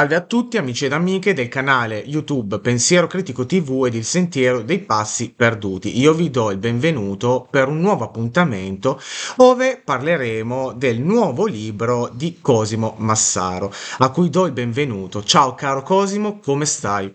Salve a tutti amici ed amiche del canale YouTube Pensiero Critico TV ed il Sentiero dei Passi Perduti. Io vi do il benvenuto per un nuovo appuntamento dove parleremo del nuovo libro di Cosimo Massaro, a cui do il benvenuto. Ciao caro Cosimo, come stai?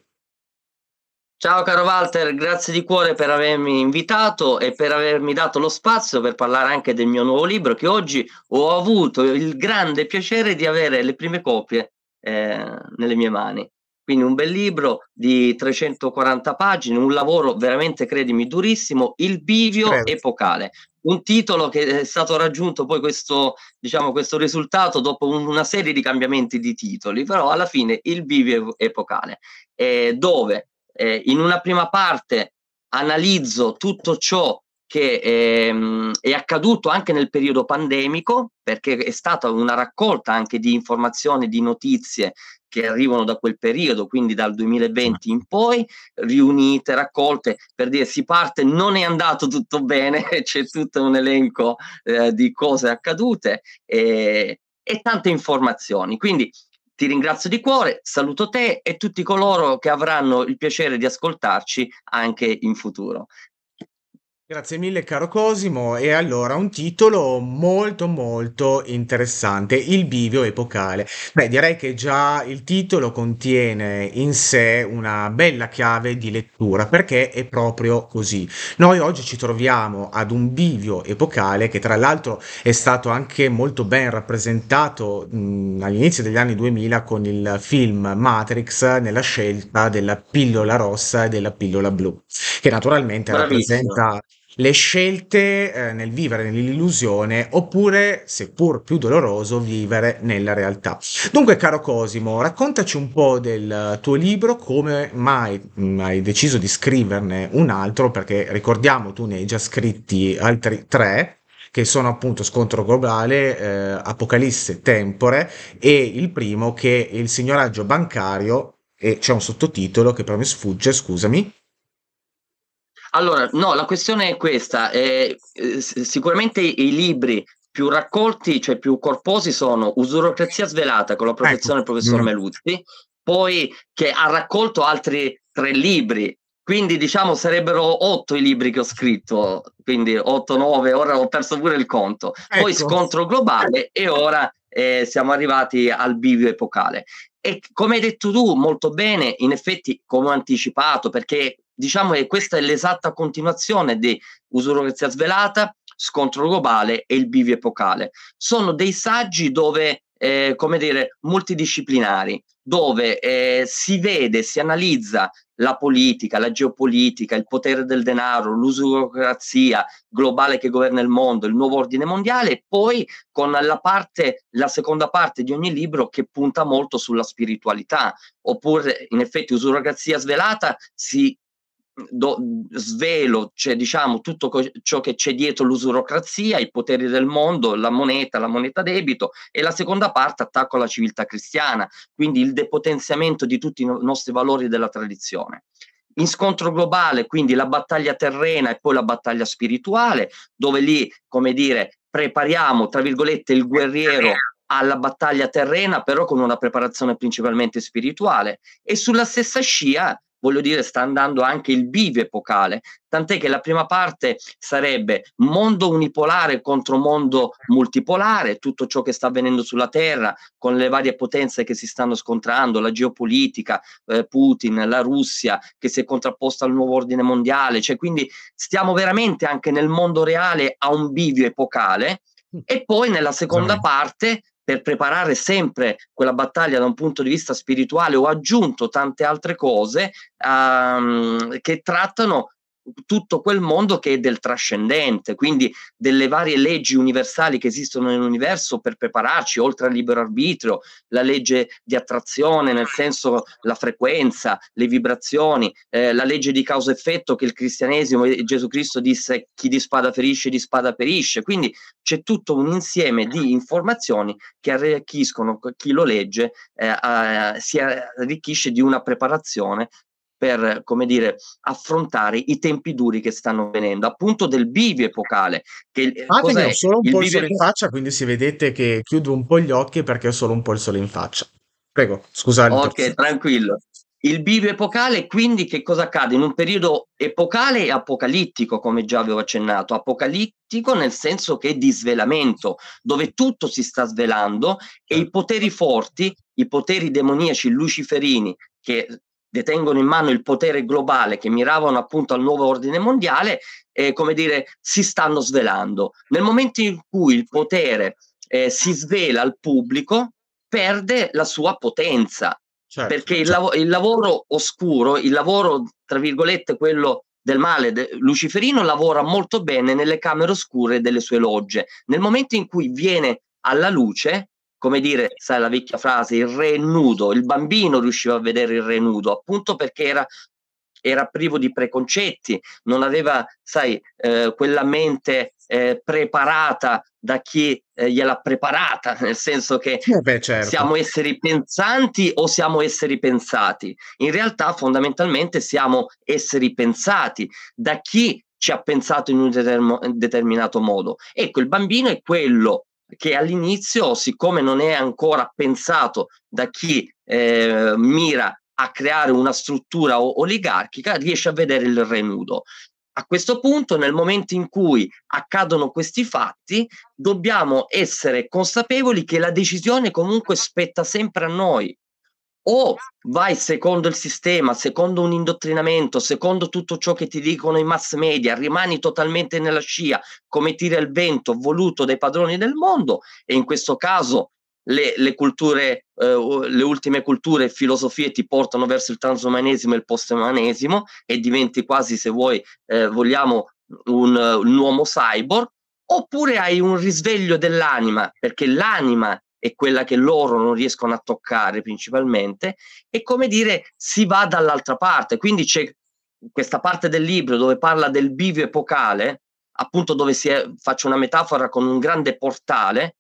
Ciao caro Walter, grazie di cuore per avermi invitato e per avermi dato lo spazio per parlare anche del mio nuovo libro che oggi ho avuto il grande piacere di avere le prime copie eh, nelle mie mani. Quindi un bel libro di 340 pagine, un lavoro veramente, credimi, durissimo, il bivio Prego. epocale. Un titolo che è stato raggiunto poi questo, diciamo, questo risultato dopo un, una serie di cambiamenti di titoli, però alla fine il bivio epocale, eh, dove eh, in una prima parte analizzo tutto ciò che ehm, è accaduto anche nel periodo pandemico, perché è stata una raccolta anche di informazioni, di notizie che arrivano da quel periodo, quindi dal 2020 in poi, riunite, raccolte, per dire si parte, non è andato tutto bene, c'è tutto un elenco eh, di cose accadute e, e tante informazioni. Quindi ti ringrazio di cuore, saluto te e tutti coloro che avranno il piacere di ascoltarci anche in futuro. Grazie mille caro Cosimo e allora un titolo molto molto interessante, Il bivio epocale. Beh, direi che già il titolo contiene in sé una bella chiave di lettura perché è proprio così. Noi oggi ci troviamo ad un bivio epocale che tra l'altro è stato anche molto ben rappresentato mh, all'inizio degli anni 2000 con il film Matrix nella scelta della pillola rossa e della pillola blu, che naturalmente Bravissimo. rappresenta le scelte eh, nel vivere nell'illusione oppure, seppur più doloroso, vivere nella realtà. Dunque, caro Cosimo, raccontaci un po' del tuo libro, come mai mh, mm, hai deciso di scriverne un altro, perché ricordiamo tu ne hai già scritti altri tre, che sono appunto Scontro Globale, eh, Apocalisse Tempore e il primo che è il signoraggio bancario e c'è un sottotitolo che però mi sfugge, scusami. Allora, no, la questione è questa. Eh, sicuramente i libri più raccolti, cioè più corposi, sono Usurocrazia svelata con la protezione ecco. del professor mm. Meluzzi, poi che ha raccolto altri tre libri. Quindi diciamo sarebbero otto i libri che ho scritto, quindi otto, nove, ora ho perso pure il conto. Ecco. Poi scontro globale e ora eh, siamo arrivati al bivio epocale. E come hai detto tu molto bene, in effetti, come ho anticipato, perché diciamo che questa è l'esatta continuazione di Usurograzia Svelata, Scontro Globale e Il Bivio Epocale. Sono dei saggi dove, eh, come dire, multidisciplinari, dove eh, si vede, si analizza la politica, la geopolitica, il potere del denaro, l'usurocrazia globale che governa il mondo, il nuovo ordine mondiale, e poi con la parte, la seconda parte di ogni libro che punta molto sulla spiritualità. Oppure, in effetti, usurocrazia svelata si do, svelo cioè, diciamo, tutto co- ciò che c'è dietro l'usurocrazia, i poteri del mondo, la moneta, la moneta debito e la seconda parte attacco alla civiltà cristiana, quindi il depotenziamento di tutti i no- nostri valori della tradizione in scontro globale, quindi la battaglia terrena e poi la battaglia spirituale, dove lì, come dire, prepariamo, tra virgolette, il guerriero alla battaglia terrena, però con una preparazione principalmente spirituale. E sulla stessa scia voglio dire, sta andando anche il bivio epocale, tant'è che la prima parte sarebbe mondo unipolare contro mondo multipolare, tutto ciò che sta avvenendo sulla Terra con le varie potenze che si stanno scontrando, la geopolitica, eh, Putin, la Russia che si è contrapposta al nuovo ordine mondiale, cioè quindi stiamo veramente anche nel mondo reale a un bivio epocale mm. e poi nella seconda parte per preparare sempre quella battaglia da un punto di vista spirituale ho aggiunto tante altre cose um, che trattano tutto quel mondo che è del trascendente, quindi delle varie leggi universali che esistono nell'universo per prepararci, oltre al libero arbitrio, la legge di attrazione, nel senso la frequenza, le vibrazioni, eh, la legge di causa-effetto che il cristianesimo e Gesù Cristo disse chi di spada ferisce, di spada perisce. Quindi c'è tutto un insieme di informazioni che arricchiscono chi lo legge, eh, eh, si arricchisce di una preparazione per, come dire, affrontare i tempi duri che stanno venendo, appunto del bivio epocale. Che, Fate ah, ho solo un po' il sole in faccia, quindi se vedete che chiudo un po' gli occhi perché ho solo un po' il sole in faccia. Prego, scusate. Ok, tranquillo. Il bivio epocale, quindi che cosa accade? In un periodo epocale e apocalittico, come già avevo accennato, apocalittico nel senso che è di svelamento, dove tutto si sta svelando e i certo. poteri forti, i poteri demoniaci luciferini che detengono in mano il potere globale che miravano appunto al nuovo ordine mondiale, eh, come dire, si stanno svelando. Nel momento in cui il potere eh, si svela al pubblico, perde la sua potenza. Certo, perché il, certo. lav- il, lavoro oscuro, il lavoro, tra virgolette, quello del male, de- Luciferino lavora molto bene nelle camere oscure delle sue logge. Nel momento in cui viene alla luce, come dire, sai la vecchia frase, il re nudo, il bambino riusciva a vedere il re nudo, appunto perché era era privo di preconcetti, non aveva, sai, eh, quella mente eh, preparata da chi eh, gliel'ha preparata, nel senso che eh, Beh, certo. siamo esseri pensanti o siamo esseri pensati. In realtà fondamentalmente siamo esseri pensati da chi ci ha pensato in un determ- determinato modo. Ecco, il bambino è quello che all'inizio, siccome non è ancora pensato da chi eh, mira a creare una struttura o- oligarchica, riesce a vedere il re nudo. A questo punto, nel momento in cui accadono questi fatti, dobbiamo essere consapevoli che la decisione comunque spetta sempre a noi, o vai secondo il sistema, secondo un indottrinamento, secondo tutto ciò che ti dicono i mass media, rimani totalmente nella scia, come tira il vento voluto dai padroni del mondo, e in questo caso le, le culture, eh, le ultime culture e filosofie ti portano verso il transumanesimo e il postumanesimo e diventi quasi, se vuoi, eh, vogliamo, un, un uomo cyborg, oppure hai un risveglio dell'anima, perché l'anima e quella che loro non riescono a toccare principalmente, e come dire si va dall'altra parte. Quindi c'è questa parte del libro dove parla del bivio epocale, appunto dove si è, faccio una metafora con un grande portale,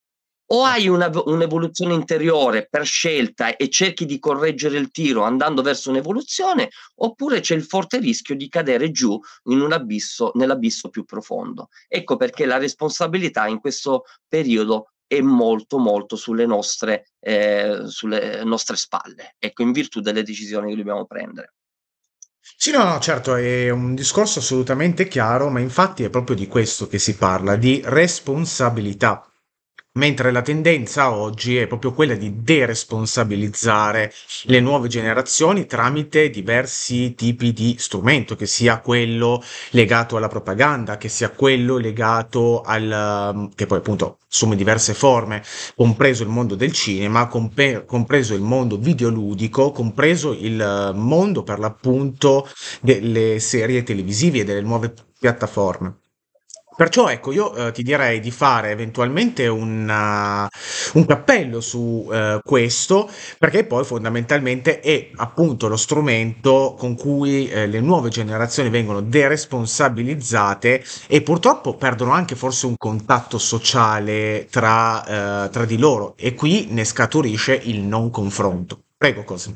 o ah. hai una, un'evoluzione interiore per scelta e cerchi di correggere il tiro andando verso un'evoluzione, oppure c'è il forte rischio di cadere giù in un abisso, nell'abisso più profondo. Ecco perché la responsabilità in questo periodo e molto molto sulle nostre, eh, sulle nostre spalle, ecco, in virtù delle decisioni che dobbiamo prendere. Sì, no, no, certo, è un discorso assolutamente chiaro, ma infatti è proprio di questo che si parla, di responsabilità. Mentre la tendenza oggi è proprio quella di deresponsabilizzare le nuove generazioni tramite diversi tipi di strumento, che sia quello legato alla propaganda, che sia quello legato al... Um, che poi appunto assume diverse forme, compreso il mondo del cinema, comp- compreso il mondo videoludico, compreso il uh, mondo per l'appunto delle serie televisive e delle nuove piattaforme. Perciò ecco, io eh, ti direi di fare eventualmente una, eh, un cappello su eh, questo, perché poi fondamentalmente è appunto lo strumento con cui eh, le nuove generazioni vengono deresponsabilizzate e purtroppo perdono anche forse un contatto sociale tra, eh, tra di loro e qui ne scaturisce il non confronto. Prego, Cosimo.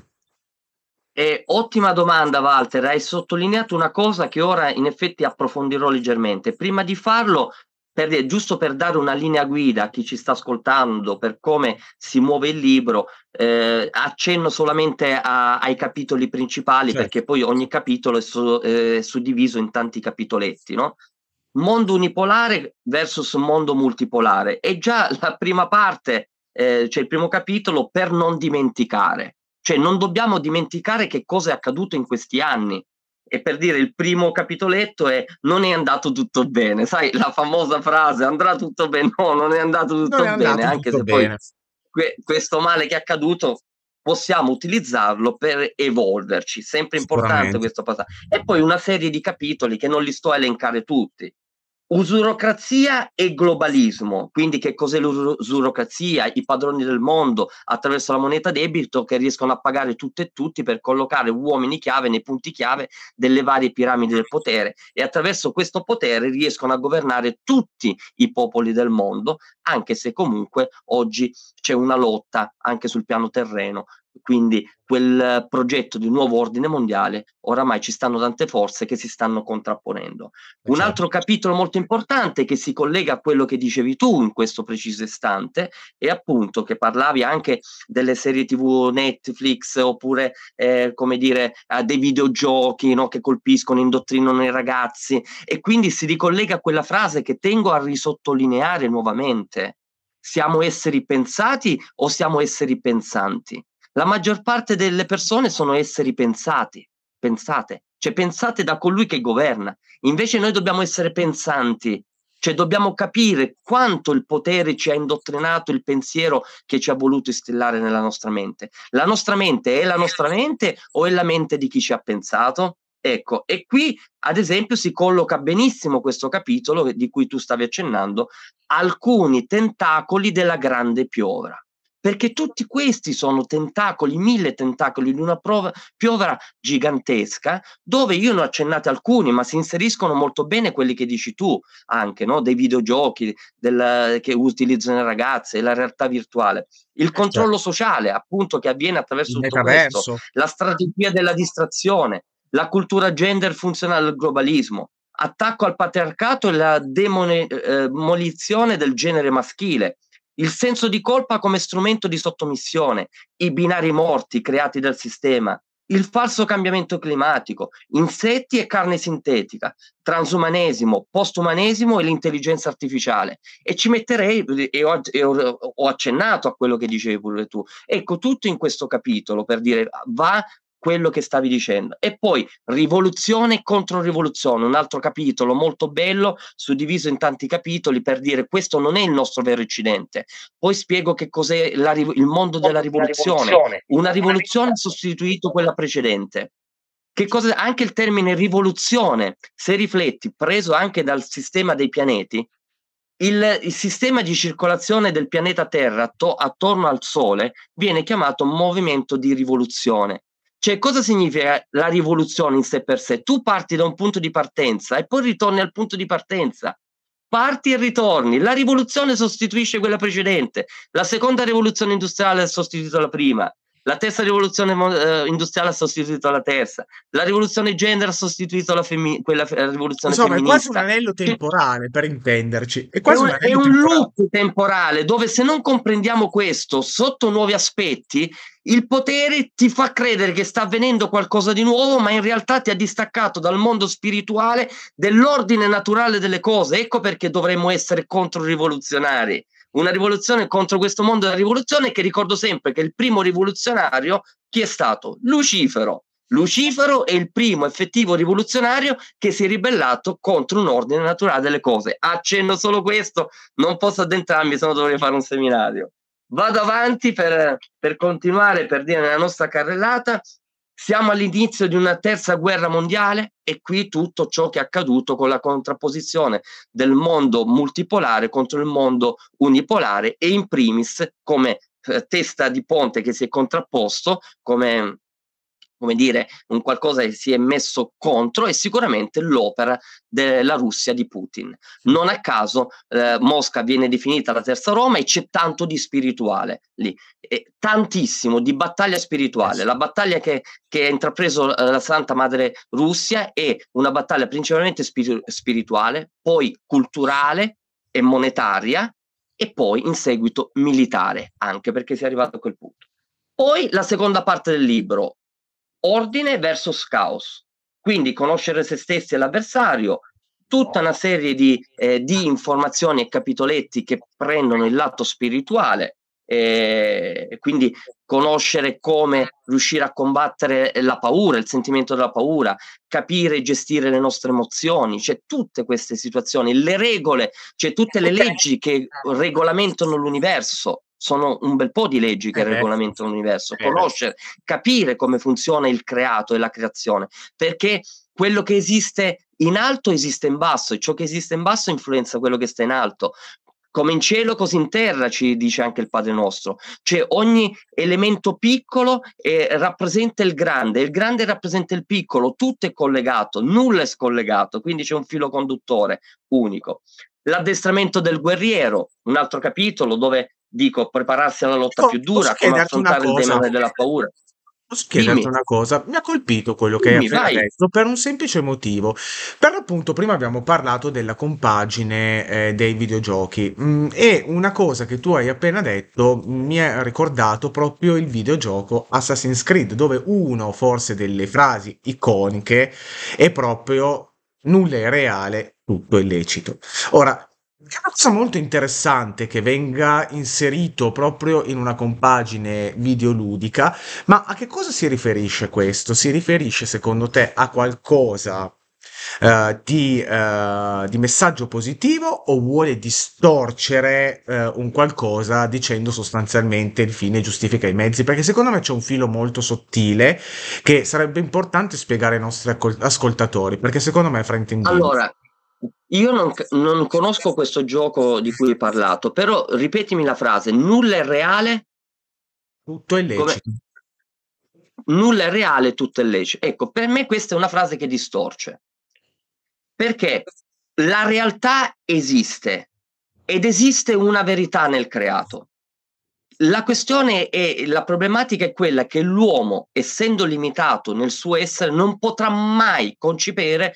Eh, ottima domanda Walter, hai sottolineato una cosa che ora in effetti approfondirò leggermente. Prima di farlo, per, giusto per dare una linea guida a chi ci sta ascoltando per come si muove il libro, eh, accenno solamente a, ai capitoli principali certo. perché poi ogni capitolo è, su, eh, suddiviso in tanti capitoletti, no? Mondo unipolare versus mondo multipolare. È già la prima parte, c'è eh, cioè il primo capitolo, per non dimenticare cioè non dobbiamo dimenticare che cosa è accaduto in questi anni. E per dire il primo capitoletto è non è andato tutto bene, sai la famosa frase andrà tutto bene, no, non è andato tutto è andato bene, tutto anche tutto se bene. poi que- questo male che è accaduto possiamo utilizzarlo per evolverci, sempre importante questo passaggio. E poi una serie di capitoli che non li sto a elencare tutti, Usurocrazia e globalismo, quindi che cos'è l'usurocrazia? I padroni del mondo attraverso la moneta debito che riescono a pagare tutte e tutti per collocare uomini chiave nei punti chiave delle varie piramidi del potere e attraverso questo potere riescono a governare tutti i popoli del mondo, anche se comunque oggi c'è una lotta anche sul piano terreno quindi quel progetto di nuovo ordine mondiale, oramai ci stanno tante forze che si stanno contrapponendo. Eh, certo. Un altro capitolo molto importante che si collega a quello che dicevi tu in questo preciso istante è appunto che parlavi anche delle serie TV Netflix oppure eh, come dire eh, dei videogiochi no, che colpiscono, indottrinano i ragazzi e quindi si ricollega a quella frase che tengo a risottolineare nuovamente. Siamo esseri pensati o siamo esseri pensanti? La maggior parte delle persone sono esseri pensati, pensate, cioè pensate da colui che governa. Invece noi dobbiamo essere pensanti, cioè dobbiamo capire quanto il potere ci ha indottrinato il pensiero che ci ha voluto instillare nella nostra mente. La nostra mente è la nostra mente o è la mente di chi ci ha pensato? Ecco, e qui ad esempio si colloca benissimo questo capitolo di cui tu stavi accennando, alcuni tentacoli della grande piovra perché tutti questi sono tentacoli, mille tentacoli di una prova, piovra gigantesca, dove io ne ho accennati alcuni, ma si inseriscono molto bene quelli che dici tu anche, no? dei videogiochi del, che utilizzano le ragazze, la realtà virtuale, il eh, controllo certo. sociale appunto che avviene attraverso il tutto questo, la strategia della distrazione, la cultura gender funzionale al globalismo, attacco al patriarcato e la eh, eh, demolizione del genere maschile il senso di colpa come strumento di sottomissione, i binari morti creati dal sistema, il falso cambiamento climatico, insetti e carne sintetica, transumanesimo, postumanesimo e l'intelligenza artificiale. E ci metterei, e ho, e ho, ho accennato a quello che dicevi pure tu, ecco tutto in questo capitolo per dire va quello che stavi dicendo. E poi rivoluzione contro rivoluzione, un altro capitolo molto bello, suddiviso in tanti capitoli per dire questo non è il nostro vero Occidente. Poi spiego che cos'è la, il mondo della rivoluzione. rivoluzione. Una rivoluzione ha sostituito quella precedente. Che cosa, anche il termine rivoluzione, se rifletti, preso anche dal sistema dei pianeti, il, il, sistema di circolazione del pianeta Terra to, attorno al Sole viene chiamato movimento di rivoluzione. Cioè, cosa significa la rivoluzione in sé per sé? Tu parti da un punto di partenza e poi ritorni al punto di partenza. Parti e ritorni. La rivoluzione sostituisce quella precedente. La seconda rivoluzione industriale ha sostituito la prima. La terza rivoluzione eh, industriale ha sostituito la terza, la rivoluzione gender ha sostituito la femmini- quella fe- la rivoluzione Insomma, femminista. Insomma, è quasi un anello temporale, per intenderci. È, quasi è un, è un temporale. loop temporale dove se non comprendiamo questo sotto nuovi aspetti, il potere ti fa credere che sta avvenendo qualcosa di nuovo, ma in realtà ti ha distaccato dal mondo spirituale, dell'ordine naturale delle cose. Ecco perché dovremmo essere controrivoluzionari. rivoluzionari una rivoluzione contro questo mondo della rivoluzione che ricordo sempre che il primo rivoluzionario chi è stato? Lucifero. Lucifero è il primo effettivo rivoluzionario che si è ribellato contro un ordine naturale delle cose. Accenno solo questo, non posso addentrarmi, se no dovrei fare un seminario. Vado avanti per, per continuare, per dire nella nostra carrellata, siamo all'inizio di una terza guerra mondiale e qui tutto ciò che è accaduto con la contrapposizione del mondo multipolare contro il mondo unipolare e in primis come eh, testa di ponte che si è contrapposto, come come dire, un qualcosa che si è messo contro è sicuramente l'opera della Russia di Putin. Non a caso eh, Mosca viene definita la terza Roma e c'è tanto di spirituale lì, e tantissimo di battaglia spirituale. La battaglia che, che ha intrapreso eh, la Santa Madre Russia è una battaglia principalmente spir- spirituale, poi culturale e monetaria e poi in seguito militare, anche perché si è arrivato a quel punto. Poi la seconda parte del libro, ordine versus caos. Quindi conoscere se stessi e l'avversario, tutta una serie di, eh, di, informazioni e capitoletti che prendono il lato spirituale, eh, quindi conoscere come riuscire a combattere la paura, il sentimento della paura, capire e gestire le nostre emozioni, c'è tutte queste situazioni, le regole, c'è tutte le leggi che regolamentano l'universo sono un bel po' di leggi che eh regolamentano l'universo, eh conoscere, capire come funziona il creato e la creazione, perché quello che esiste in alto esiste in basso e ciò che esiste in basso influenza quello che sta in alto. Come in cielo, così in terra, ci dice anche il Padre nostro. Cioè ogni elemento piccolo eh, rappresenta il grande, il grande rappresenta il piccolo, tutto è collegato, nulla è scollegato, quindi c'è un filo conduttore unico. L'addestramento del guerriero, un altro capitolo dove dico prepararsi alla lotta più dura che affrontare il tema della paura. Posso chiederti una cosa? Mi ha colpito quello che hai appena vai. detto per un semplice motivo. Per l'appunto, prima abbiamo parlato della compagine eh, dei videogiochi mm, e una cosa che tu hai appena detto mm, mi ha ricordato proprio il videogioco Assassin's Creed, dove uno forse delle frasi iconiche è proprio nulla è reale, tutto è lecito. Ora, Cazzo molto interessante che venga inserito proprio in una compagine videoludica, ma a che cosa si riferisce questo? Si riferisce secondo te a qualcosa Uh, di, uh, di, messaggio positivo o vuole distorcere uh, un qualcosa dicendo sostanzialmente il fine giustifica i mezzi? Perché secondo me c'è un filo molto sottile che sarebbe importante spiegare ai nostri ascoltatori perché secondo me è fraintendibile. Allora, io non, non, conosco questo gioco di cui hai parlato, però ripetimi la frase, nulla è reale. Tutto è lecito. Come... Nulla è reale, tutto è lecito. Ecco, per me questa è una frase che distorce, perché la realtà esiste ed esiste una verità nel creato. La questione e la problematica è quella che l'uomo, essendo limitato nel suo essere, non potrà mai concepire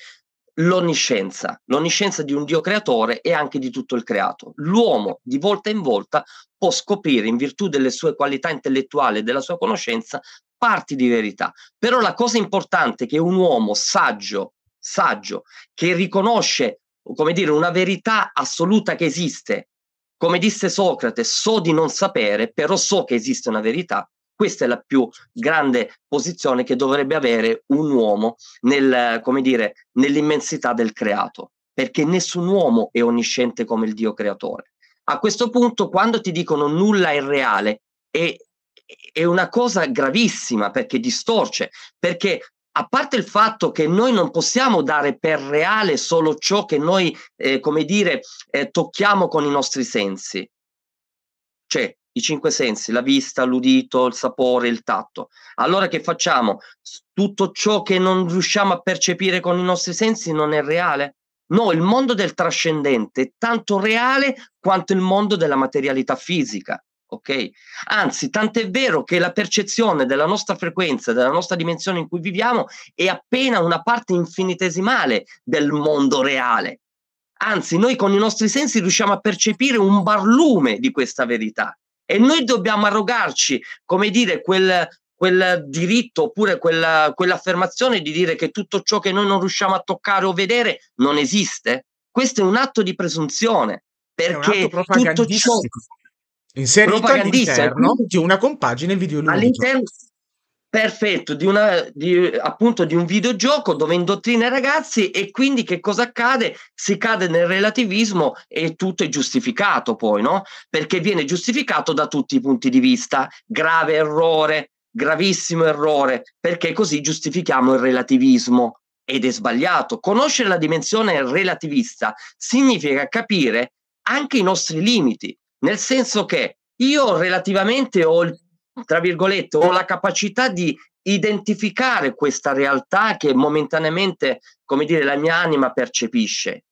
l'onniscienza, l'onniscienza di un Dio creatore e anche di tutto il creato. L'uomo, di volta in volta, può scoprire, in virtù delle sue qualità intellettuali e della sua conoscenza, parti di verità. Però la cosa importante è che un uomo saggio, saggio, che riconosce, come dire, una verità assoluta che esiste, come disse Socrate, so di non sapere, però so che esiste una verità, questa è la più grande posizione che dovrebbe avere un uomo nel, come dire, nell'immensità del creato, perché nessun uomo è onnisciente come il Dio creatore. A questo punto, quando ti dicono nulla è reale, è, è una cosa gravissima perché distorce, perché a parte il fatto che noi non possiamo dare per reale solo ciò che noi, eh, come dire, eh, tocchiamo con i nostri sensi. Cioè, i cinque sensi, la vista, l'udito, il sapore, il tatto. Allora che facciamo? Tutto ciò che non riusciamo a percepire con i nostri sensi non è reale? No, il mondo del trascendente è tanto reale quanto il mondo della materialità fisica. Ok? Anzi, tant'è vero che la percezione della nostra frequenza, della nostra dimensione in cui viviamo, è appena una parte infinitesimale del mondo reale. Anzi, noi con i nostri sensi riusciamo a percepire un barlume di questa verità e noi dobbiamo arrogarci, come dire, quel, quel diritto oppure quella, quell'affermazione di dire che tutto ciò che noi non riusciamo a toccare o vedere non esiste. Questo è un atto di presunzione, perché tutto ciò... In serio, all'interno di una compagine video all'interno, perfetto di, una, di, appunto di un videogioco dove indottrina i ragazzi e quindi che cosa accade? Si cade nel relativismo e tutto è giustificato poi, no? Perché viene giustificato da tutti i punti di vista, grave errore, gravissimo errore, perché così giustifichiamo il relativismo ed è sbagliato. Conoscere la dimensione relativista significa capire anche i nostri limiti, nel senso che io relativamente ho il tra virgolette, ho la capacità di identificare questa realtà che momentaneamente, come dire, la mia anima percepisce,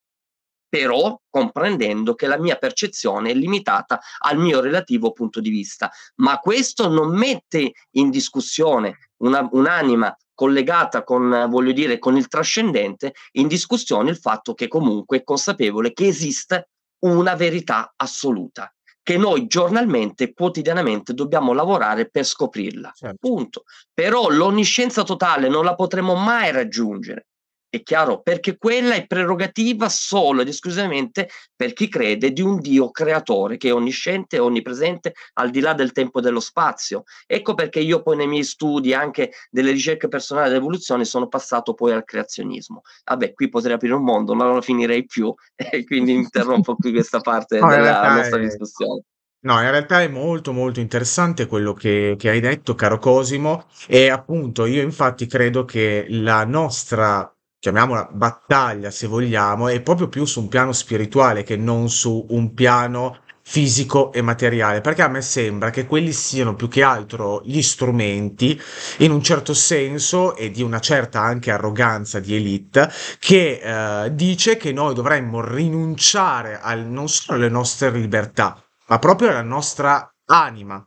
però comprendendo che la mia percezione è limitata al mio relativo punto di vista. Ma questo non mette in discussione una, un'anima collegata con, voglio dire, con il trascendente, in discussione il fatto che comunque è consapevole che esista una verità assoluta che noi giornalmente, quotidianamente dobbiamo lavorare per scoprirla. Certo. Punto. Però l'onniscienza totale non la potremo mai raggiungere è chiaro? Perché quella è prerogativa solo ed esclusivamente per chi crede di un Dio creatore che è onnisciente, onnipresente, al di là del tempo e dello spazio. Ecco perché io poi nei miei studi, anche delle ricerche personali dell'evoluzione, sono passato poi al creazionismo. Vabbè, qui potrei aprire un mondo, ma non lo finirei più e quindi interrompo qui questa parte no, della nostra è... discussione. No, in realtà è molto molto interessante quello che, che hai detto, caro Cosimo, e appunto io infatti credo che la nostra chiamiamola battaglia se vogliamo, è proprio più su un piano spirituale che non su un piano fisico e materiale, perché a me sembra che quelli siano più che altro gli strumenti, in un certo senso e di una certa anche arroganza di elite, che eh, dice che noi dovremmo rinunciare al, non solo alle nostre libertà, ma proprio alla nostra anima,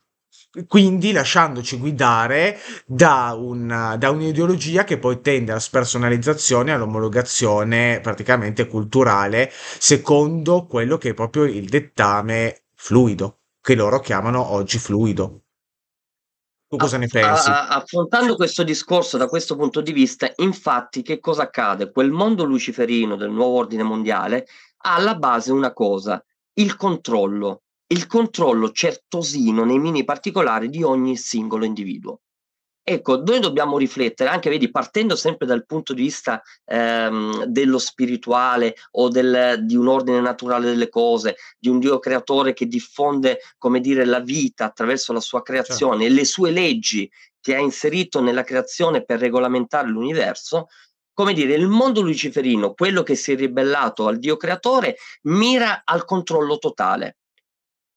quindi lasciandoci guidare da, una, da, un'ideologia che poi tende alla spersonalizzazione, all'omologazione praticamente culturale, secondo quello che è proprio il dettame fluido, che loro chiamano oggi fluido. Tu cosa a, ne ah, ah, pensi? A, ah, affrontando questo discorso da questo punto di vista, infatti, che cosa accade? Quel mondo luciferino del nuovo ordine mondiale ha alla base una cosa, il controllo il controllo certosino nei mini particolari di ogni singolo individuo. Ecco, noi dobbiamo riflettere anche, vedi, partendo sempre dal punto di vista ehm, dello spirituale o del, di un ordine naturale delle cose, di un Dio creatore che diffonde, come dire, la vita attraverso la sua creazione certo. e le sue leggi che ha inserito nella creazione per regolamentare l'universo, come dire, il mondo luciferino, quello che si è ribellato al Dio creatore, mira al controllo totale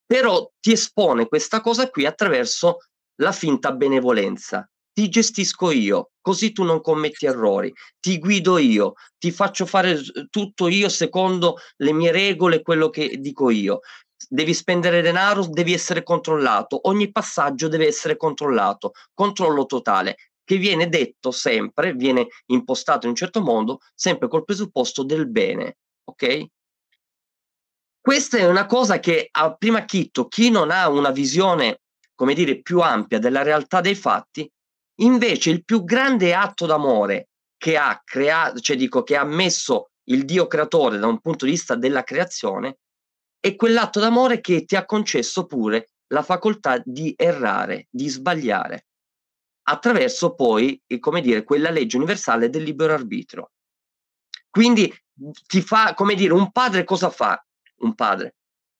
però ti espone questa cosa qui attraverso la finta benevolenza. Ti gestisco io, così tu non commetti errori, ti guido io, ti faccio fare tutto io secondo le mie regole, quello che dico io. Devi spendere denaro, devi essere controllato, ogni passaggio deve essere controllato, controllo totale, che viene detto sempre, viene impostato in un certo modo, sempre col presupposto del bene, ok? Questa è una cosa che a prima chitto chi non ha una visione, come dire, più ampia della realtà dei fatti, invece il più grande atto d'amore che ha creato, cioè dico che ha messo il Dio creatore da un punto di vista della creazione, è quell'atto d'amore che ti ha concesso pure la facoltà di errare, di sbagliare, attraverso poi, eh, come dire, quella legge universale del libero arbitrio. Quindi ti fa, come dire, un padre cosa fa? un padre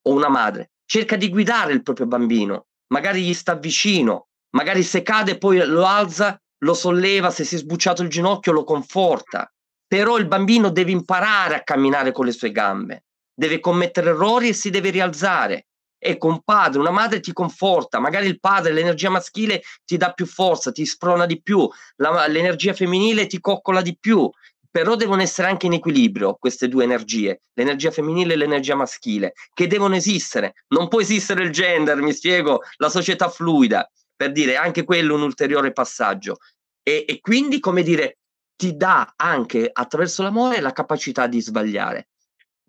o una madre, cerca di guidare il proprio bambino, magari gli sta vicino, magari se cade poi lo alza, lo solleva, se si è sbucciato il ginocchio lo conforta, però il bambino deve imparare a camminare con le sue gambe, deve commettere errori e si deve rialzare. Ecco, un padre, una madre ti conforta, magari il padre, l'energia maschile ti dà più forza, ti sprona di più, la, l'energia femminile ti coccola di più, però devono essere anche in equilibrio queste due energie, l'energia femminile e l'energia maschile, che devono esistere. Non può esistere il gender, mi spiego, la società fluida, per dire anche quello un ulteriore passaggio. E, e quindi, come dire, ti dà anche attraverso l'amore la capacità di sbagliare,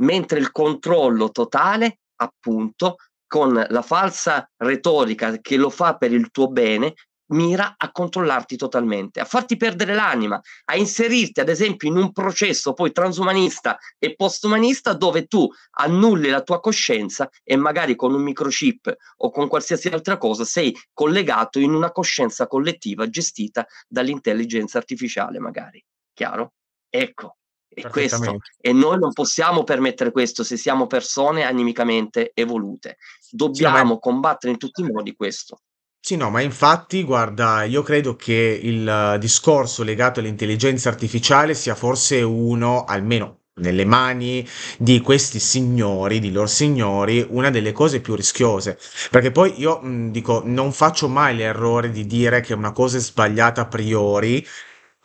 mentre il controllo totale, appunto, con la falsa retorica che lo fa per il tuo bene, mira a controllarti totalmente, a farti perdere l'anima, a inserirti ad esempio in un processo poi transumanista e postumanista dove tu annulli la tua coscienza e magari con un microchip o con qualsiasi altra cosa sei collegato in una coscienza collettiva gestita dall'intelligenza artificiale magari, chiaro? Ecco, è questo. E noi non possiamo permettere questo se siamo persone animicamente evolute. Dobbiamo sì, combattere in tutti i modi questo. Sì, no, ma infatti, guarda, io credo che il eh, discorso legato all'intelligenza artificiale sia forse uno, almeno nelle mani di questi signori, di lor signori, una delle cose più rischiose. Perché poi io, mhmm, dico, non faccio mai l'errore di dire che una cosa è sbagliata a priori,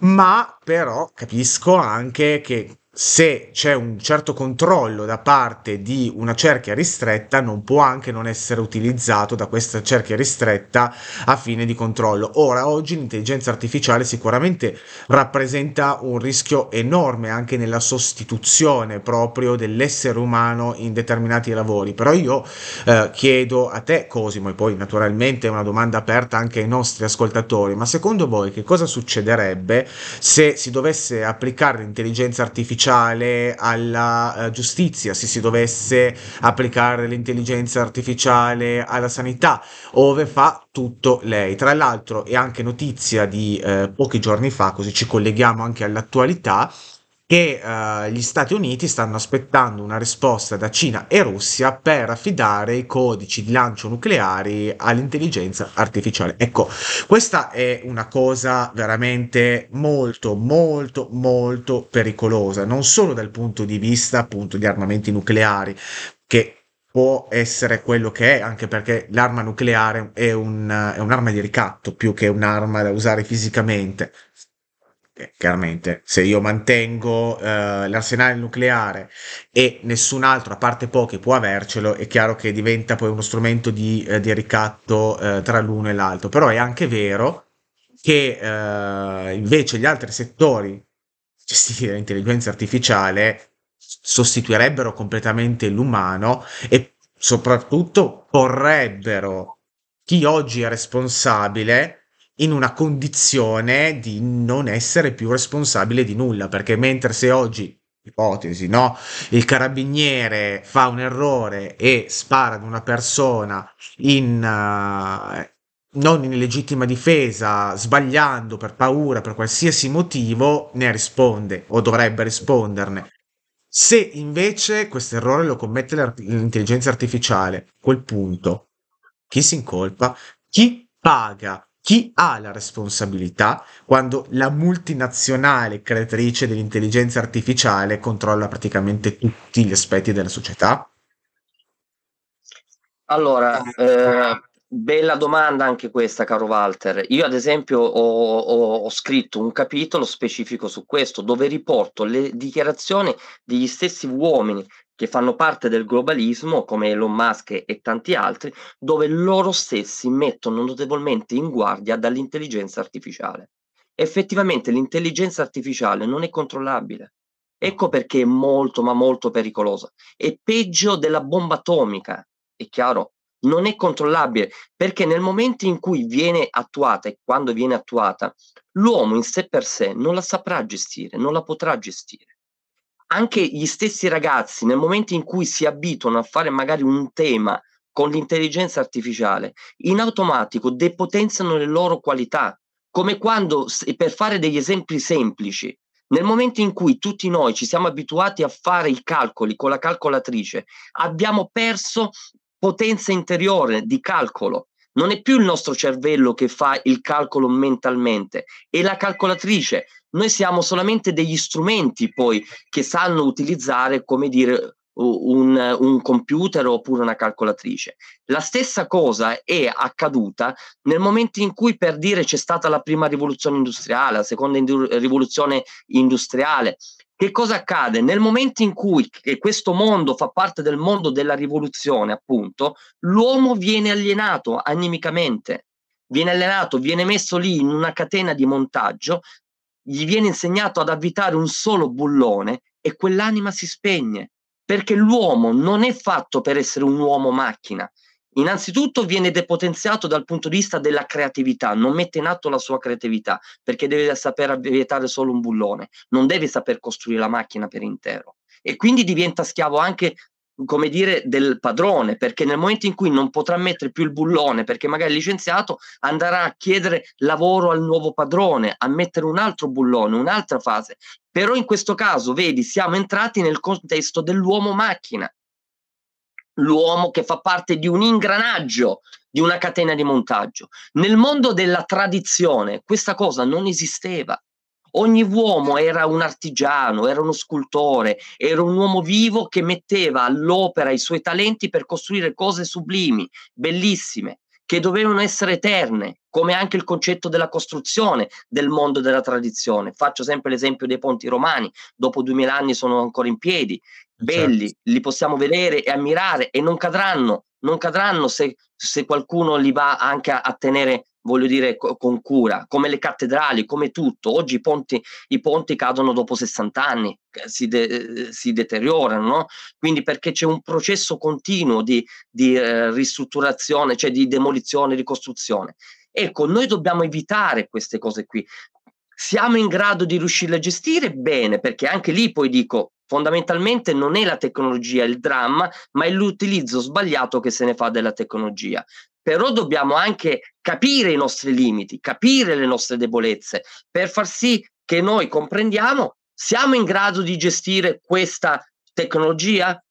ma però capisco anche che se c'è un certo controllo da parte di una cerchia ristretta, non può anche non essere utilizzato da questa cerchia ristretta a fine di controllo. Ora, oggi l'intelligenza artificiale sicuramente rappresenta un rischio enorme anche nella sostituzione proprio dell'essere umano in determinati lavori, però io eh, chiedo a te Cosimo e poi naturalmente è una domanda aperta anche ai nostri ascoltatori, ma secondo voi che cosa succederebbe se si dovesse applicare l'intelligenza artificiale artificiale alla uh, giustizia, se si dovesse applicare l'intelligenza artificiale alla sanità, ove fa tutto lei. Tra l'altro è anche notizia di uh, pochi giorni fa, così ci colleghiamo anche all'attualità, che eh, gli Stati Uniti stanno aspettando una risposta da Cina e Russia per affidare i codici di lancio nucleari all'intelligenza artificiale. Ecco, questa è una cosa veramente molto, molto, molto pericolosa, non solo dal punto di vista appunto di armamenti nucleari, che può essere quello che è, anche perché l'arma nucleare è, un, è un'arma di ricatto più che un'arma da usare fisicamente. Eh, chiaramente se io mantengo eh, l'arsenale nucleare e nessun altro a parte pochi può avercelo è chiaro che diventa poi uno strumento di, eh, di ricatto eh, tra l'uno e l'altro però è anche vero che eh, invece gli altri settori gestiti dall'intelligenza artificiale sostituirebbero completamente l'umano e soprattutto porrebbero chi oggi è responsabile in una condizione di non essere più responsabile di nulla, perché mentre se oggi ipotesi, no? Il carabiniere fa un errore e spara ad una persona in uh, non in legittima difesa, sbagliando per paura, per qualsiasi motivo, ne risponde o dovrebbe risponderne. Se invece questo errore lo commette l'intelligenza artificiale, a quel punto chi si incolpa? Chi paga chi ha la responsabilità quando la multinazionale creatrice dell'intelligenza artificiale controlla praticamente tutti gli aspetti della società? Allora, ah. eh, bella domanda anche questa, caro Walter. Io, ad esempio, ho, ho, ho, scritto un capitolo specifico su questo, dove riporto le dichiarazioni degli stessi uomini che fanno parte del globalismo, come Elon Musk e tanti altri, dove loro stessi mettono notevolmente in guardia dall'intelligenza artificiale. Effettivamente l'intelligenza artificiale non è controllabile. Ecco perché è molto ma molto pericolosa. È peggio della bomba atomica, è chiaro, non è controllabile perché nel momento in cui viene attuata e quando viene attuata, l'uomo in sé per sé non la saprà gestire, non la potrà gestire anche gli stessi ragazzi, nel momento in cui si abituano a fare magari un tema con l'intelligenza artificiale, in automatico depotenziano le loro qualità, come quando, per fare degli esempi semplici, nel momento in cui tutti noi ci siamo abituati a fare i calcoli con la calcolatrice, abbiamo perso potenza interiore di calcolo. Non è più il nostro cervello che fa il calcolo mentalmente, è la calcolatrice noi siamo solamente degli strumenti poi che sanno utilizzare, come dire, un, un, computer oppure una calcolatrice. La stessa cosa è accaduta nel momento in cui, per dire, c'è stata la prima rivoluzione industriale, la seconda indu- rivoluzione industriale. Che cosa accade? Nel momento in cui questo mondo fa parte del mondo della rivoluzione, appunto, l'uomo viene alienato animicamente viene alienato, viene messo lì in una catena di montaggio gli viene insegnato ad avvitare un solo bullone e quell'anima si spegne, perché l'uomo non è fatto per essere un uomo macchina. Innanzitutto viene depotenziato dal punto di vista della creatività, non mette in atto la sua creatività perché deve saper avvietare solo un bullone, non deve saper costruire la macchina per intero e quindi diventa schiavo anche come dire, del padrone, perché nel momento in cui non potrà mettere più il bullone, perché magari è licenziato, andrà a chiedere lavoro al nuovo padrone, a mettere un altro bullone, un'altra fase. Però in questo caso, vedi, siamo entrati nel contesto dell'uomo macchina, l'uomo che fa parte di un ingranaggio, di una catena di montaggio. Nel mondo della tradizione questa cosa non esisteva. Ogni uomo era un artigiano, era uno scultore, era un uomo vivo che metteva all'opera i suoi talenti per costruire cose sublimi, bellissime, che dovevano essere eterne, come anche il concetto della costruzione del mondo della tradizione. Faccio sempre l'esempio dei ponti romani, dopo duemila anni sono ancora in piedi, belli, certo. li possiamo vedere e ammirare e non cadranno, non cadranno se, se qualcuno li va anche a, a tenere voglio dire, con cura, come le cattedrali, come tutto. Oggi i ponti, i ponti cadono dopo 60 anni, si, de- eh, si deteriorano, no? Quindi perché c'è un processo continuo di, di eh, ristrutturazione, cioè di demolizione, ricostruzione. Ecco, noi dobbiamo evitare queste cose qui. Siamo in grado di riuscirle a gestire bene, perché anche lì poi dico, fondamentalmente non è la tecnologia il dramma, ma è l'utilizzo sbagliato che se ne fa della tecnologia però dobbiamo anche capire i nostri limiti, capire le nostre debolezze, per far sì che noi comprendiamo siamo in grado di gestire questa tecnologia?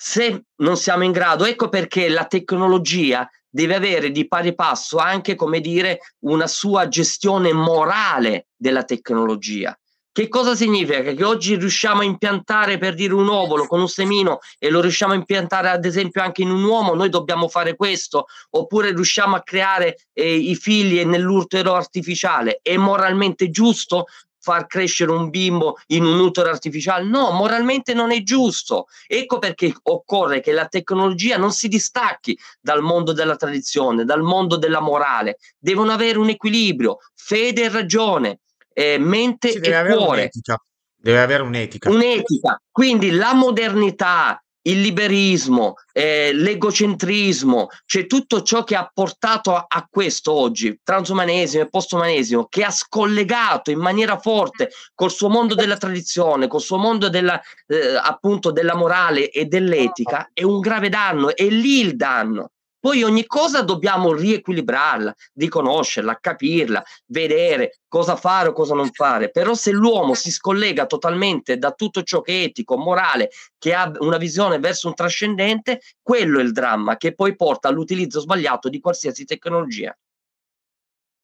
Se non siamo in grado, ecco perché la tecnologia deve avere di pari passo anche, come dire, una sua gestione morale della tecnologia. Che cosa significa? Che oggi riusciamo a impiantare, per dire, un ovolo con un semino e lo riusciamo a impiantare, ad esempio, anche in un uomo, noi dobbiamo fare questo, oppure riusciamo a creare eh, i figli nell'utero artificiale. È moralmente giusto far crescere un bimbo in un utero artificiale. No, moralmente non è giusto. Ecco perché occorre che la tecnologia non si distacchi dal mondo della tradizione, dal mondo della morale. Devono avere un equilibrio, fede e ragione eh, mente Ci deve e cuore. Un'etica. Deve avere un'etica. Un'etica. Quindi la modernità, il liberismo, eh, l'egocentrismo, cioè tutto ciò che ha portato a, a, questo oggi, transumanesimo e postumanesimo, che ha scollegato in maniera forte col suo mondo della tradizione, col suo mondo della, eh, appunto della morale e dell'etica, è un grave danno, è lì il danno. Poi ogni cosa dobbiamo riequilibrarla, riconoscerla, capirla, vedere cosa fare o cosa non fare. Però se l'uomo si scollega totalmente da tutto ciò che è etico, morale, che ha una visione verso un trascendente, quello è il dramma che poi porta all'utilizzo sbagliato di qualsiasi tecnologia.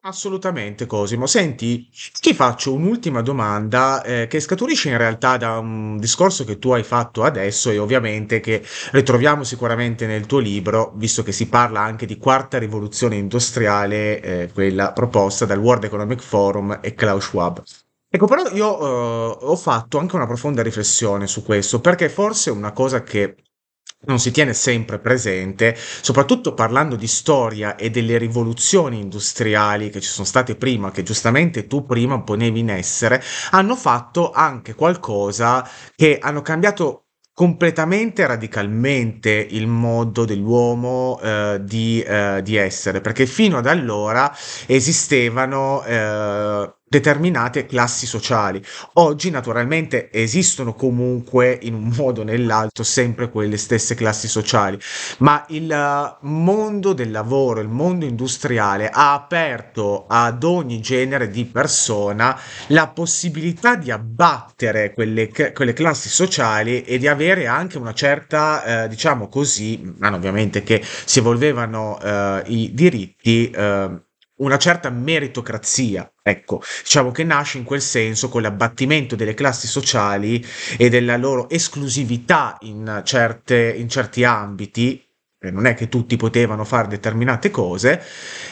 Assolutamente Cosimo. Senti, ti faccio un'ultima domanda, eh, che scaturisce in realtà da un discorso che tu hai fatto adesso e ovviamente che ritroviamo sicuramente nel tuo libro, visto che si parla anche di quarta rivoluzione industriale, eh, quella proposta dal World Economic Forum e Klaus Schwab. Ecco, però io eh, ho fatto anche una profonda riflessione su questo, perché forse una cosa che non si tiene sempre presente, soprattutto parlando di storia e delle rivoluzioni industriali che ci sono state prima, che giustamente tu prima ponevi in essere, hanno fatto anche qualcosa che hanno cambiato completamente radicalmente il modo dell'uomo eh, di, eh, di, essere, perché fino ad allora esistevano eh, determinate classi sociali. Oggi naturalmente esistono comunque in un modo o nell'altro sempre quelle stesse classi sociali, ma il eh, mondo del lavoro, il mondo industriale ha aperto ad ogni genere di persona la possibilità di abbattere quelle, quelle classi sociali e di avere anche una certa, eh, diciamo così, ovviamente che si evolvevano eh, i diritti. Eh, una certa meritocrazia, ecco, diciamo che nasce in quel senso con l'abbattimento delle classi sociali e della loro esclusività in, certe, in certi ambiti, eh, non è che tutti potevano fare determinate cose,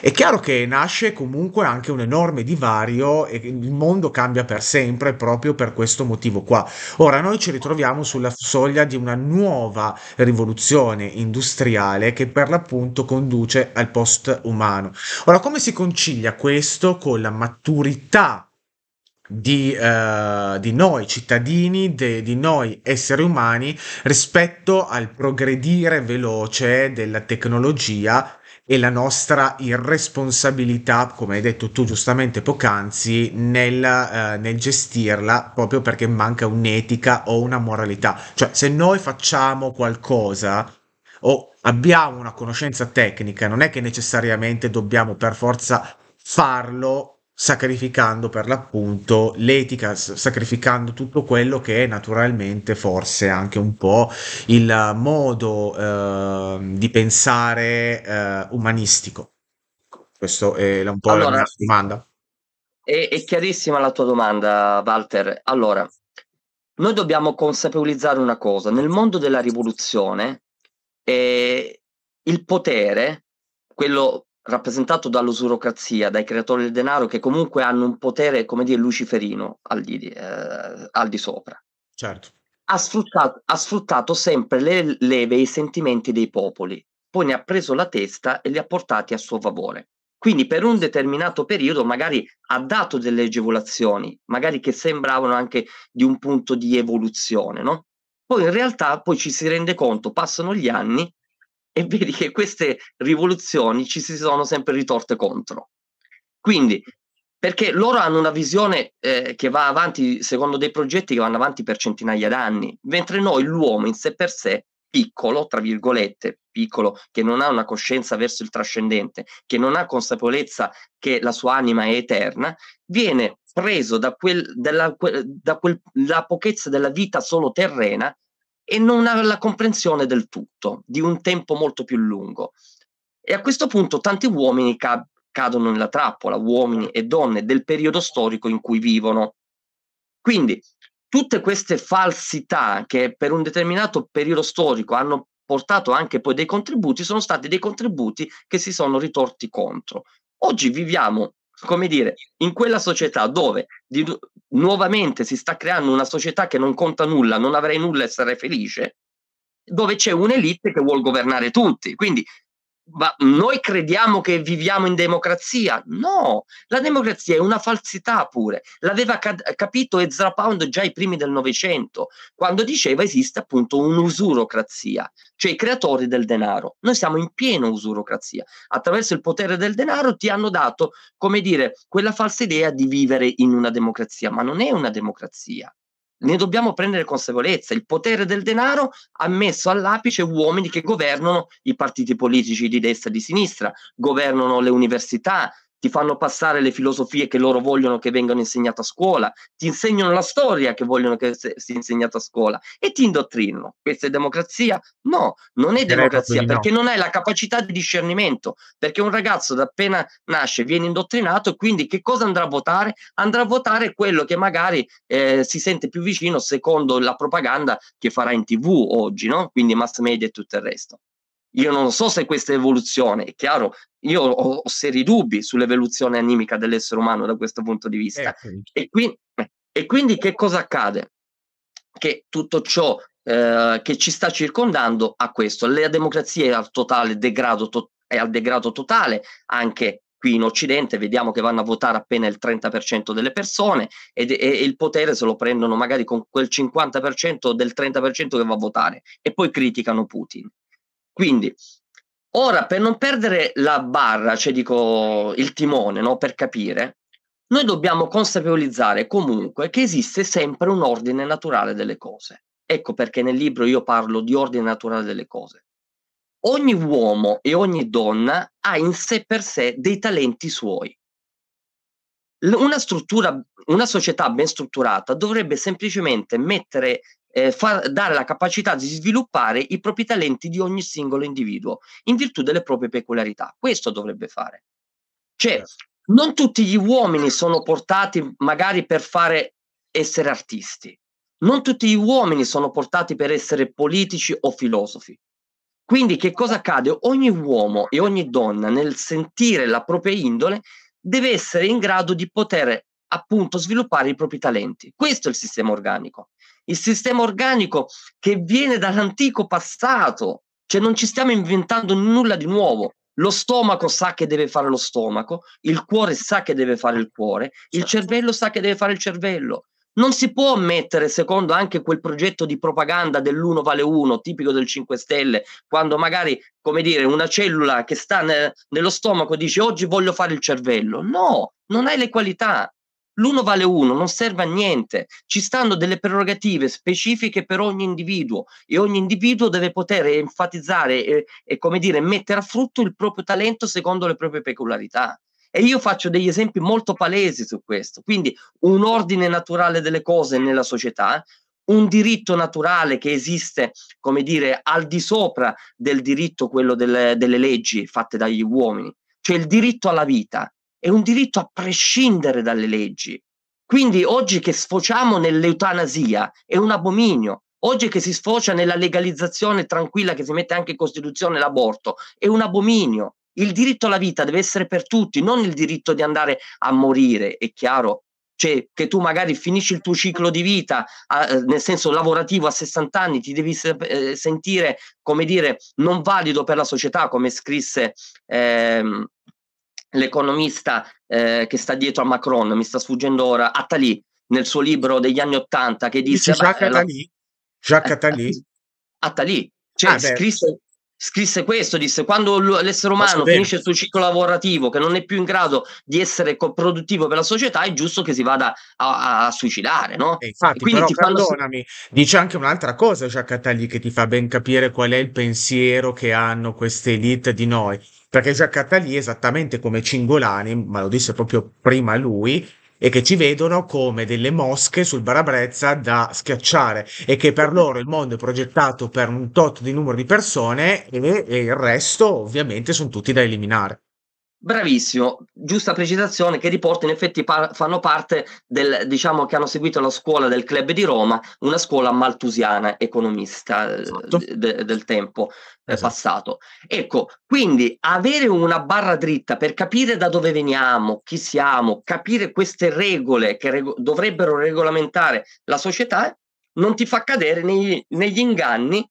è chiaro che nasce comunque anche un enorme divario e il mondo cambia per sempre proprio per questo motivo qua. Ora noi ci ritroviamo sulla soglia di una nuova rivoluzione industriale che per l'appunto conduce al post umano. Ora come si concilia questo con la maturità di, uh, di noi cittadini, de, di noi esseri umani rispetto al progredire veloce della tecnologia e la nostra irresponsabilità, come hai detto tu giustamente poc'anzi, nel, eh, nel, gestirla proprio perché manca un'etica o una moralità. Cioè, se noi facciamo qualcosa o abbiamo una conoscenza tecnica, non è che necessariamente dobbiamo per forza farlo sacrificando per l'appunto l'etica, sacrificando tutto quello che è naturalmente forse anche un po' il modo eh, di pensare eh, umanistico. Questa è un po' allora, la mia domanda. È, è chiarissima la tua domanda, Walter. Allora, noi dobbiamo consapevolizzare una cosa, nel mondo della rivoluzione eh, il potere, quello rappresentato dall'usurocrazia, dai creatori del denaro che comunque hanno un potere, come dire, luciferino al di, eh, al di sopra. Certo. Ha sfruttato, ha sfruttato sempre le leve e i sentimenti dei popoli, poi ne ha preso la testa e li ha portati a suo favore. Quindi per un determinato periodo magari ha dato delle agevolazioni, magari che sembravano anche di un punto di evoluzione, no? Poi in realtà poi ci si rende conto, passano gli anni e vedi che queste rivoluzioni ci si sono sempre ritorte contro. Quindi, perché loro hanno una visione eh, che va avanti secondo dei progetti che vanno avanti per centinaia d'anni, mentre noi, l'uomo in sé per sé, piccolo, tra virgolette, piccolo, che non ha una coscienza verso il trascendente, che non ha consapevolezza che la sua anima è eterna, viene preso da, quel, della, da quel, pochezza della vita solo terrena e non ha la comprensione del tutto, di un tempo molto più lungo. E a questo punto tanti uomini ca- cadono nella trappola, uomini e donne del periodo storico in cui vivono. Quindi tutte queste falsità che per un determinato periodo storico hanno portato anche poi dei contributi, sono stati dei contributi che si sono ritorti contro. Oggi viviamo come dire, in quella società dove di, nuovamente si sta creando una società che non conta nulla, non avrei nulla a essere felice, dove c'è un'elite che vuole governare tutti. Quindi ma noi crediamo che viviamo in democrazia. No, la democrazia è una falsità pure. L'aveva ca- capito Ezra Pound già ai primi del Novecento, quando diceva esiste appunto un'usurocrazia, cioè i creatori del denaro. Noi siamo in piena usurocrazia. Attraverso il potere del denaro ti hanno dato, come dire, quella falsa idea di vivere in una democrazia, ma non è una democrazia. Ne dobbiamo prendere consapevolezza. Il potere del denaro ha messo all'apice uomini che governano i partiti politici di destra e di sinistra, governano le università, ti fanno passare le filosofie che loro vogliono che vengano insegnate a scuola, ti insegnano la storia che vogliono che sia insegnata a scuola e ti indottrinano. Questa è democrazia? No, non è democrazia perché non hai la capacità di discernimento, perché un ragazzo da appena nasce viene indottrinato e quindi che cosa andrà a votare? Andrà a votare quello che magari eh, si sente più vicino secondo la propaganda che farà in tv oggi, no? quindi mass media e tutto il resto. Io non so se questa evoluzione, è chiaro, io ho, ho seri dubbi sull'evoluzione animica dell'essere umano da questo punto di vista. Ecco. E, qui, eh, e quindi che cosa accade? Che tutto ciò eh, che ci sta circondando a questo, la democrazia è al totale degrado, to- è al degrado totale, anche qui in Occidente vediamo che vanno a votare appena il 30% delle persone ed, e, e, il potere se lo prendono magari con quel 50% del 30% che va a votare e poi criticano Putin. Quindi, ora per non perdere la barra, cioè dico il timone, no? per capire, noi dobbiamo consapevolizzare comunque che esiste sempre un ordine naturale delle cose. Ecco perché nel libro io parlo di ordine naturale delle cose. Ogni uomo e ogni donna ha in sé per sé dei talenti suoi. Una, struttura, una società ben strutturata dovrebbe semplicemente mettere eh, far, dare la capacità di sviluppare i propri talenti di ogni singolo individuo in virtù delle proprie peculiarità. Questo dovrebbe fare. Cioè, certo. non tutti gli uomini sono portati magari per fare essere artisti, non tutti gli uomini sono portati per essere politici o filosofi. Quindi che cosa accade? Ogni uomo e ogni donna nel sentire la propria indole deve essere in grado di poter appunto sviluppare i propri talenti. Questo è il sistema organico il sistema organico che viene dall'antico passato, cioè non ci stiamo inventando nulla di nuovo. Lo stomaco sa che deve fare lo stomaco, il cuore sa che deve fare il cuore, il certo. cervello sa che deve fare il cervello. Non si può mettere, secondo anche quel progetto di propaganda dell'uno vale uno, tipico del 5 Stelle, quando magari, come dire, una cellula che sta ne- nello stomaco dice oggi voglio fare il cervello. No, non hai le qualità. L'uno vale uno, non serve a niente. Ci stanno delle prerogative specifiche per ogni individuo e ogni individuo deve poter enfatizzare e, e come dire, mettere a frutto il proprio talento secondo le proprie peculiarità. E io faccio degli esempi molto palesi su questo. Quindi un ordine naturale delle cose nella società, un diritto naturale che esiste, come dire, al di sopra del diritto, quello delle, delle leggi fatte dagli uomini, cioè il diritto alla vita è un diritto a prescindere dalle leggi. Quindi oggi che sfociamo nell'eutanasia è un abominio, oggi che si sfocia nella legalizzazione tranquilla che si mette anche in Costituzione l'aborto è un abominio. Il diritto alla vita deve essere per tutti, non il diritto di andare a morire, è chiaro, cioè che tu magari finisci il tuo ciclo di vita, eh, nel senso lavorativo a 60 anni, ti devi eh, sentire, come dire, non valido per la società, come scrisse ehm, l'economista eh, che sta dietro a Macron, mi sta sfuggendo ora, Attali, nel suo libro degli anni Ottanta, che disse... Dice Jacques eh, Attali? Jacques eh, Attali? Attali, ah, cioè ah, scrisse, scrisse questo, disse quando l'essere umano finisce il suo ciclo lavorativo, che non è più in grado di essere produttivo per la società, è giusto che si vada a, a suicidare, no? Eh, e infatti, e quindi però, perdonami, fanno... dice anche un'altra cosa Giacatali che ti fa ben capire qual è il pensiero che hanno queste elite di noi, perché Giacatali esattamente come Cingolani, ma lo disse proprio prima lui, e che ci vedono come delle mosche sul barabrezza da schiacciare e che per loro il mondo è progettato per un tot di numero di persone e, e il resto ovviamente sono tutti da eliminare. Bravissimo, giusta precisazione che riporta in effetti par- fanno parte del, diciamo che hanno seguito la scuola del club di Roma, una scuola maltusiana economista eh, esatto. de- del tempo eh, esatto. passato. Ecco, quindi avere una barra dritta per capire da dove veniamo, chi siamo, capire queste regole che reg- dovrebbero regolamentare la società non ti fa cadere nei, negli inganni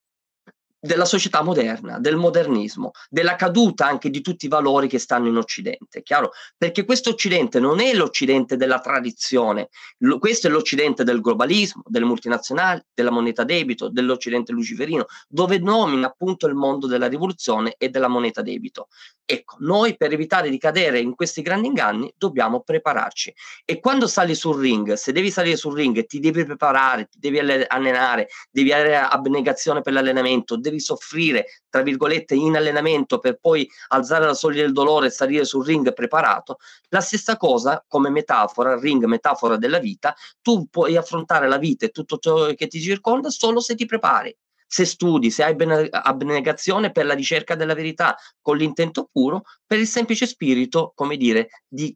della società moderna, del modernismo, della caduta anche di tutti i valori che stanno in Occidente, chiaro? Perché questo Occidente non è l'Occidente della tradizione, lo, questo è l'Occidente del globalismo, delle multinazionali, della moneta debito, dell'Occidente luciferino, dove domina appunto il mondo della rivoluzione e della moneta debito. Ecco, noi per evitare di cadere in questi grandi inganni dobbiamo prepararci e quando sali sul ring, se devi salire sul ring, ti devi preparare, ti devi allenare, devi avere abnegazione per l'allenamento, devi devi soffrire, tra virgolette, in allenamento per poi alzare la soglia del dolore e salire sul ring preparato, la stessa cosa come metafora, ring metafora della vita, tu puoi affrontare la vita e tutto ciò che ti circonda solo se ti prepari se studi, se hai abnegazione per la ricerca della verità con l'intento puro, per il semplice spirito, come dire, di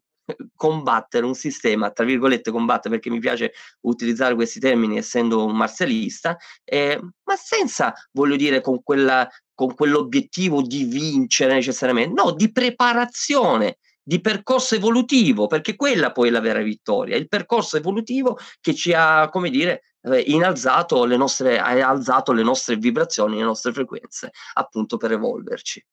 combattere un sistema, tra virgolette combattere perché mi piace utilizzare questi termini essendo un marzialista, eh, ma senza, voglio dire, con, quella, con quell'obiettivo di vincere necessariamente, no, di preparazione di percorso evolutivo, perché quella poi è la vera vittoria, il percorso evolutivo che ci ha, come dire, eh, innalzato le nostre, ha alzato le nostre vibrazioni, le nostre frequenze, appunto per evolverci.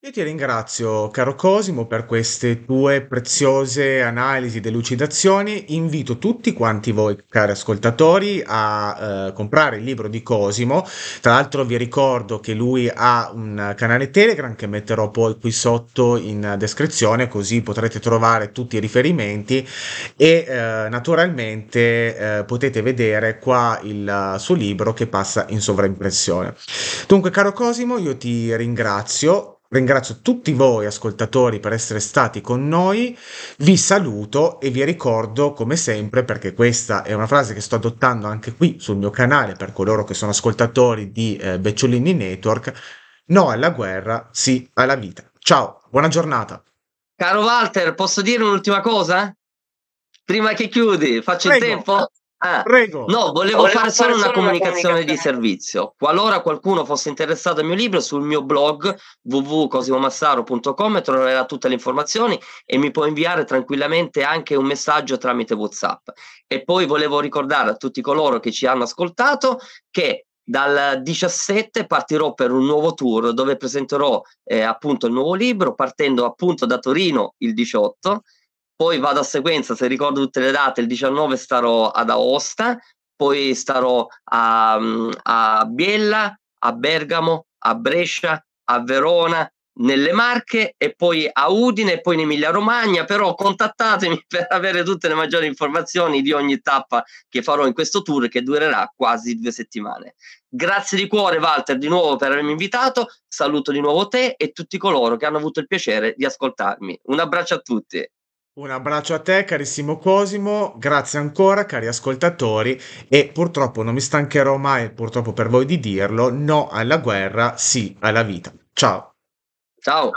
Io ti ringrazio, caro Cosimo, per queste tue preziose analisi e delucidazioni. Invito tutti quanti voi, cari ascoltatori, a eh, comprare il libro di Cosimo. Tra l'altro vi ricordo che lui ha un canale Telegram che metterò poi qui sotto in descrizione, così potrete trovare tutti i riferimenti e eh, naturalmente eh, potete vedere qua il suo libro che passa in sovraimpressione. Dunque, caro Cosimo, io ti ringrazio Ringrazio tutti voi ascoltatori per essere stati con noi, vi saluto e vi ricordo come sempre, perché questa è una frase che sto adottando anche qui sul mio canale per coloro che sono ascoltatori di eh, Becciolini Network, no alla guerra, sì alla vita. Ciao, buona giornata. Caro Walter, posso dire un'ultima cosa? Prima che chiudi, faccio Prego. il tempo? Ah, Prego. No, volevo, volevo fare solo una, solo comunicazione, di servizio. Qualora qualcuno fosse interessato al mio libro, sul mio blog www.cosimomassaro.com troverà tutte le informazioni e mi può inviare tranquillamente anche un messaggio tramite WhatsApp. E poi volevo ricordare a tutti coloro che ci hanno ascoltato che dal 17 partirò per un nuovo tour dove presenterò eh, appunto il nuovo libro partendo appunto da Torino il 18 poi vado a sequenza, se ricordo tutte le date, il 19 starò ad Aosta, poi starò a, mm, a Biella, a Bergamo, a Brescia, a Verona, nelle Marche e poi a Udine e poi in Emilia Romagna, però contattatemi per avere tutte le maggiori informazioni di ogni tappa che farò in questo tour che durerà quasi due settimane. Grazie di cuore Walter di nuovo per avermi invitato, saluto di nuovo te e tutti coloro che hanno avuto il piacere di ascoltarmi. Un abbraccio a tutti. Un abbraccio a te, carissimo Cosimo, grazie ancora, cari ascoltatori, e purtroppo non mi stancherò mai, purtroppo per voi, di dirlo, no alla guerra, sì alla vita. Ciao. Ciao.